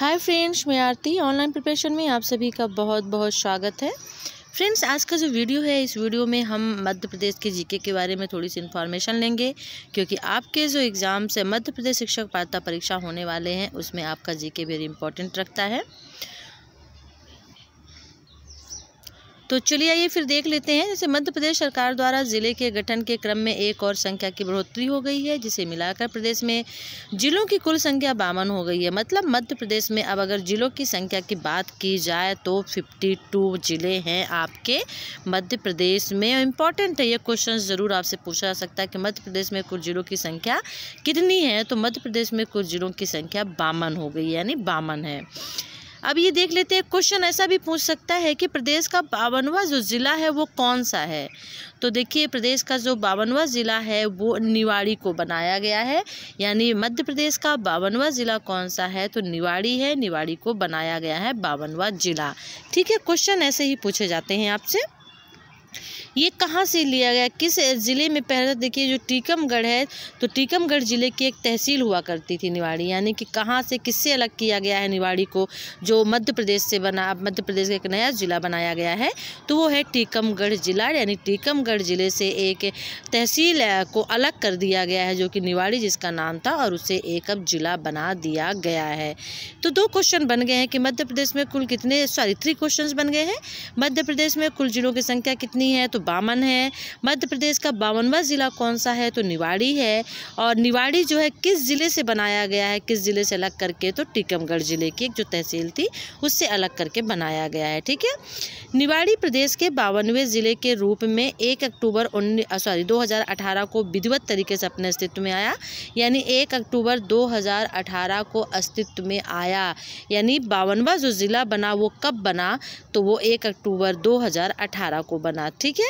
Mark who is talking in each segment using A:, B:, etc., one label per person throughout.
A: hi friends मैं आरती online preparation में आप सभी का बहुत बहुत स्वागत है फ्रेंड्स आज का जो वीडियो है इस वीडियो में हम मध्य प्रदेश के जीके के बारे में थोड़ी सी इन्फॉर्मेशन लेंगे क्योंकि आपके जो एग्ज़ाम्स है मध्य प्रदेश शिक्षक पात्रता परीक्षा होने वाले हैं उसमें आपका जीके वेरी इंपॉर्टेंट रखता है तो चलिए आइए फिर देख लेते हैं जैसे मध्य प्रदेश सरकार द्वारा ज़िले के गठन के क्रम में एक और संख्या की बढ़ोतरी हो गई है जिसे मिलाकर प्रदेश में जिलों की कुल संख्या बावन हो गई है मतलब मध्य प्रदेश में अब अगर जिलों की संख्या की बात की जाए तो फिफ्टी टू ज़िले हैं आपके मध्य प्रदेश में इम्पॉर्टेंट है ये क्वेश्चन ज़रूर आपसे पूछा जा सकता है कि मध्य प्रदेश में कुल जिलों की संख्या कितनी है तो मध्य प्रदेश में कुल जिलों की संख्या बावन हो गई यानी बावन है अब ये देख लेते हैं क्वेश्चन ऐसा भी पूछ सकता है कि प्रदेश का बावनवा जो ज़िला है वो कौन सा है तो देखिए प्रदेश का जो बावनवा ज़िला है वो निवाड़ी को बनाया गया है यानी मध्य प्रदेश का बावनवा ज़िला कौन सा है तो निवाड़ी है निवाड़ी को बनाया गया है बावनवा ज़िला ठीक है क्वेश्चन ऐसे ही पूछे जाते हैं आपसे ये कहाँ से लिया गया किस ज़िले में पहले देखिए जो टीकमगढ़ है तो टीकमगढ़ ज़िले की एक तहसील हुआ करती थी निवाड़ी यानी कि कहाँ से किससे अलग किया गया है निवाड़ी को जो मध्य प्रदेश से बना मध्य प्रदेश का एक नया ज़िला बनाया गया है तो वो है टीकमगढ़ ज़िला यानी टीकमगढ़ ज़िले से एक तहसील को अलग कर दिया गया है जो कि निवाड़ी जिसका नाम था और उसे एक अब जिला बना दिया गया है तो दो क्वेश्चन बन गए हैं कि मध्य प्रदेश में कुल कितने सॉरी थ्री क्वेश्चन बन गए हैं मध्य प्रदेश में कुल जिलों की संख्या कितनी है तो बावन बामन है मध्य प्रदेश का बावनवा ज़िला कौन सा है तो निवाड़ी है और निवाड़ी जो है किस ज़िले से बनाया गया है किस ज़िले से अलग करके तो टीकमगढ़ ज़िले की एक जो तहसील थी उससे अलग करके बनाया गया है ठीक है निवाड़ी प्रदेश के बावनवे ज़िले के रूप में एक अक्टूबर उन्नीस सॉरी दो को विधिवत तरीके से अपने अस्तित्व में आया यानी एक अक्टूबर दो को अस्तित्व में आया यानी बावनवा जो ज़िला बना वो कब बना तो वो एक अक्टूबर 2018 को बना ठीक है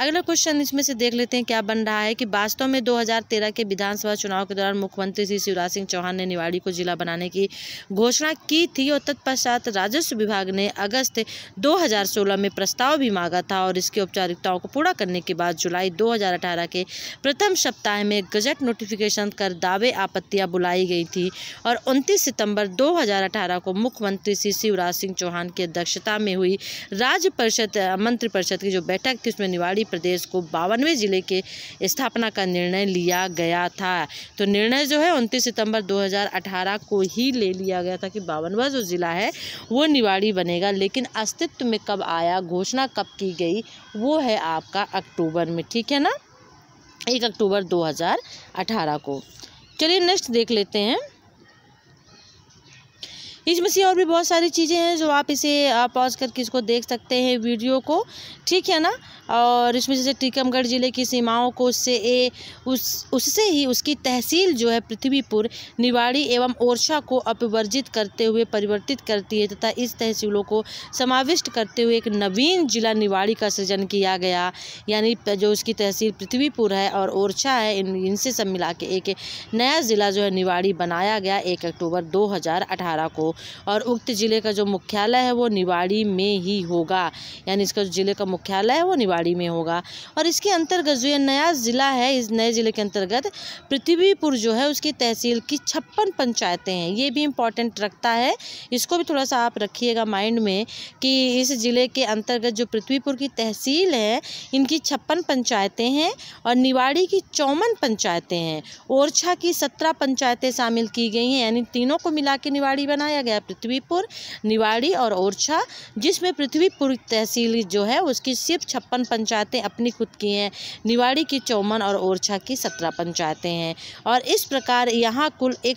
A: अगला क्वेश्चन इसमें से देख लेते हैं क्या बन रहा है कि वास्तव में 2013 के विधानसभा चुनाव के दौरान मुख्यमंत्री श्री शिवराज सिंह चौहान ने निवाड़ी को जिला बनाने की घोषणा की थी और तत्पश्चात राजस्व विभाग ने अगस्त 2016 में प्रस्ताव भी मांगा था और इसकी औपचारिकताओं को पूरा करने के बाद जुलाई दो के प्रथम सप्ताह में गजट नोटिफिकेशन कर दावे आपत्तियां बुलाई गई थी और उनतीस सितम्बर दो को मुख्यमंत्री श्री शिवराज सिंह चौहान की अध्यक्षता में हुई राज्य परिषद मंत्रिपरिषद की जो बैठक थी उसमें निवाड़ी उत्तराखंडी प्रदेश को बावनवे जिले के स्थापना का निर्णय लिया गया था तो निर्णय जो है उनतीस सितंबर 2018 को ही ले लिया गया था कि बावनवा जो ज़िला है वो निवाड़ी बनेगा लेकिन अस्तित्व में कब आया घोषणा कब की गई वो है आपका अक्टूबर में ठीक है ना एक अक्टूबर 2018 को चलिए नेक्स्ट देख लेते हैं इसमें से और भी बहुत सारी चीज़ें हैं जो आप इसे पॉज करके इसको देख सकते हैं वीडियो को ठीक है ना और इसमें जैसे टीकमगढ़ ज़िले की सीमाओं को से ए उस उससे ही उसकी तहसील जो है पृथ्वीपुर निवाड़ी एवं ओरछा को अपवर्जित करते हुए परिवर्तित करती है तथा इस तहसीलों को समाविष्ट करते हुए एक नवीन जिला निवाड़ी का सृजन किया गया यानी जो उसकी तहसील पृथ्वीपुर है और ओरछा है इन इनसे सब मिला के एक नया ज़िला जो है निवाड़ी बनाया गया एक अक्टूबर दो को और उक्त ज़िले का जो मुख्यालय है वो निवाड़ी में ही होगा यानी इसका जिले का मुख्यालय है वो निवाड़ी पहाड़ी में होगा और इसके अंतर्गत जो ये नया ज़िला है इस नए ज़िले के अंतर्गत पृथ्वीपुर जो है उसकी तहसील की छप्पन पंचायतें हैं ये भी इम्पॉर्टेंट रखता है इसको भी थोड़ा सा आप रखिएगा माइंड में कि इस ज़िले के अंतर्गत जो पृथ्वीपुर की तहसील है इनकी छप्पन पंचायतें हैं और निवाड़ी की चौवन पंचायतें हैं ओरछा की सत्रह पंचायतें शामिल की गई हैं यानी तीनों को मिला के निवाड़ी बनाया गया पृथ्वीपुर निवाड़ी और ओरछा जिसमें पृथ्वीपुर तहसील जो है उसकी सिर्फ छप्पन छप्पन पंचायतें अपनी खुद की हैं निवाड़ी की चौवन और ओरछा की सत्रह पंचायतें हैं और इस प्रकार यहाँ कुल एक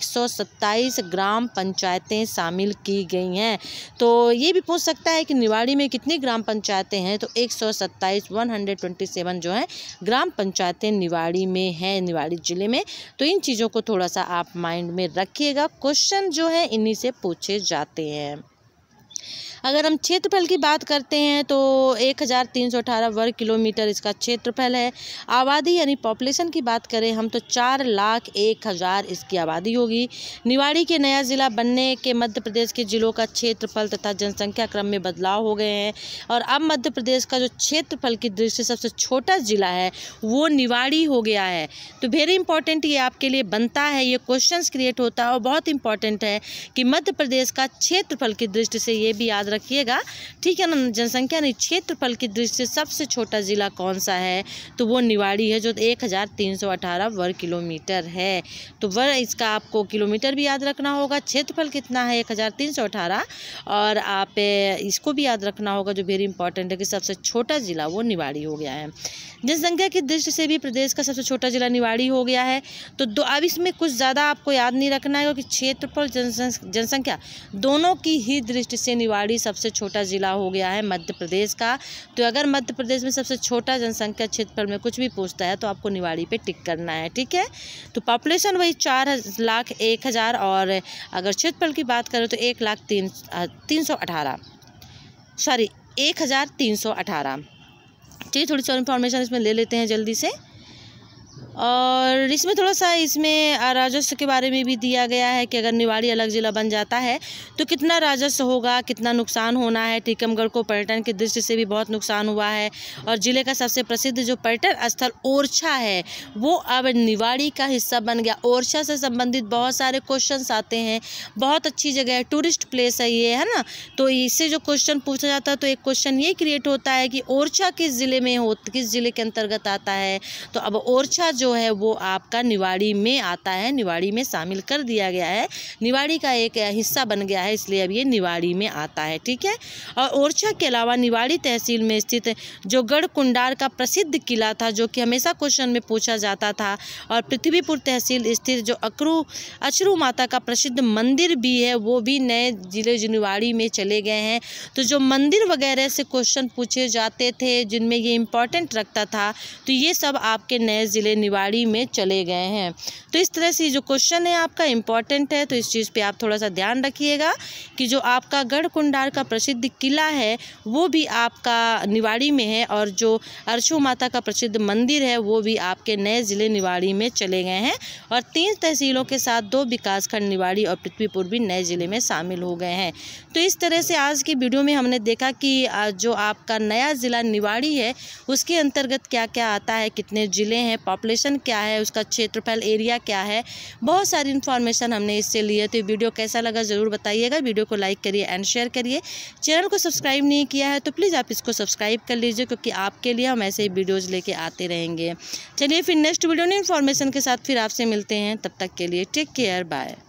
A: ग्राम पंचायतें शामिल की गई हैं तो ये भी पूछ सकता है कि निवाड़ी में कितनी ग्राम पंचायतें हैं तो एक सौ जो हैं ग्राम पंचायतें निवाड़ी में हैं निवाड़ी ज़िले में तो इन चीज़ों को थोड़ा सा आप माइंड में रखिएगा क्वेश्चन जो है इन्हीं से पूछे जाते हैं अगर हम क्षेत्रफल की बात करते हैं तो एक वर्ग किलोमीटर इसका क्षेत्रफल है आबादी यानी पॉपुलेशन की बात करें हम तो चार लाख एक हज़ार इसकी आबादी होगी निवाड़ी के नया ज़िला बनने के मध्य प्रदेश के ज़िलों का क्षेत्रफल तथा जनसंख्या क्रम में बदलाव हो गए हैं और अब मध्य प्रदेश का जो क्षेत्रफल की दृष्टि सबसे छोटा ज़िला है वो निवाड़ी हो गया है तो वेरी इंपॉर्टेंट ये आपके लिए बनता है ये क्वेश्चन क्रिएट होता है और बहुत इंपॉर्टेंट है कि मध्य प्रदेश का क्षेत्रफल की दृष्टि से ये भी याद रखिएगा ठीक है ना जनसंख्या क्षेत्रफल की दृष्टि से सबसे छोटा ज़िला कौन सा है तो वो निवाड़ी है जो एक वर्ग किलोमीटर है तो वह इसका आपको किलोमीटर भी याद रखना होगा क्षेत्रफल कितना है एक और आप इसको भी याद रखना होगा जो वेरी इंपॉर्टेंट है कि सबसे छोटा ज़िला वो निवाड़ी हो गया है जनसंख्या की दृष्टि से भी प्रदेश का सबसे छोटा ज़िला निवाड़ी हो गया है तो दो अब इसमें कुछ ज़्यादा आपको याद नहीं रखना है क्योंकि क्षेत्रफल जनसंख्या दोनों की ही दृष्टि से निवाड़ी सबसे छोटा ज़िला हो गया है मध्य प्रदेश का तो अगर मध्य प्रदेश में सबसे छोटा जनसंख्या क्षेत्रफल में कुछ भी पूछता है तो आपको निवाड़ी पे टिक करना है ठीक है तो पॉपुलेशन वही चार लाख एक हज़ार और अगर क्षेत्रफल की बात करें तो एक लाख तीन तीन सौ अठारह सॉरी एक हज़ार तीन सौ अठारह ठीक थोड़ी सी और इन्फॉर्मेशन इसमें ले लेते हैं जल्दी से और इसमें थोड़ा सा इसमें राजस्व के बारे में भी दिया गया है कि अगर निवाड़ी अलग ज़िला बन जाता है तो कितना राजस्व होगा कितना नुकसान होना है टीकमगढ़ को पर्यटन की दृष्टि से भी बहुत नुकसान हुआ है और ज़िले का सबसे प्रसिद्ध जो पर्यटन स्थल ओरछा है वो अब निवाड़ी का हिस्सा बन गया ओरछा से संबंधित बहुत सारे क्वेश्चन आते हैं बहुत अच्छी जगह है टूरिस्ट प्लेस है ये है ना तो इससे जो क्वेश्चन पूछा जाता है तो एक क्वेश्चन ये क्रिएट होता है कि ओरछा किस ज़िले में हो किस ज़िले के अंतर्गत आता है तो अब ओरछा जो जो है वो आपका निवाड़ी में आता है निवाड़ी में शामिल कर दिया गया है निवाड़ी का एक हिस्सा बन गया है इसलिए अब ये निवाड़ी में आता है ठीक है और ओरछा के अलावा निवाड़ी तहसील में स्थित जो गढ़कुंडार का प्रसिद्ध किला था जो कि हमेशा क्वेश्चन में पूछा जाता था और पृथ्वीपुर तहसील स्थित जो अक्रू अचरू माता का प्रसिद्ध मंदिर भी है वो भी नए जिले निवाड़ी में चले गए हैं तो जो मंदिर वगैरह से क्वेश्चन पूछे जाते थे जिनमें ये इम्पोर्टेंट रखता था तो ये सब आपके नए ज़िले निवाड़ी रेवाड़ी में चले गए हैं तो इस तरह से जो क्वेश्चन है आपका इम्पॉर्टेंट है तो इस चीज़ पर आप थोड़ा सा ध्यान रखिएगा कि जो आपका गढ़ कुंडार का प्रसिद्ध किला है वो भी आपका निवाड़ी में है और जो अर्शो माता का प्रसिद्ध मंदिर है वो भी आपके नए ज़िले निवाड़ी में चले गए हैं और तीन तहसीलों के साथ दो विकासखंड निवाड़ी और पृथ्वीपुर भी नए ज़िले में शामिल हो गए हैं तो इस तरह से आज की वीडियो में हमने देखा कि जो आपका नया ज़िला निवाड़ी है उसके अंतर्गत क्या क्या आता है कितने ज़िले हैं पॉपुलेशन लोकेशन क्या है उसका क्षेत्रफल एरिया क्या है बहुत सारी इन्फॉर्मेशन हमने इससे ली है तो वीडियो कैसा लगा ज़रूर बताइएगा वीडियो को लाइक करिए एंड शेयर करिए चैनल को सब्सक्राइब नहीं किया है तो प्लीज़ आप इसको सब्सक्राइब कर लीजिए क्योंकि आपके लिए हम ऐसे ही वीडियोज़ लेके आते रहेंगे चलिए फिर नेक्स्ट वीडियो में इन्फॉर्मेशन के साथ फिर आपसे मिलते हैं तब तक के लिए टेक केयर बाय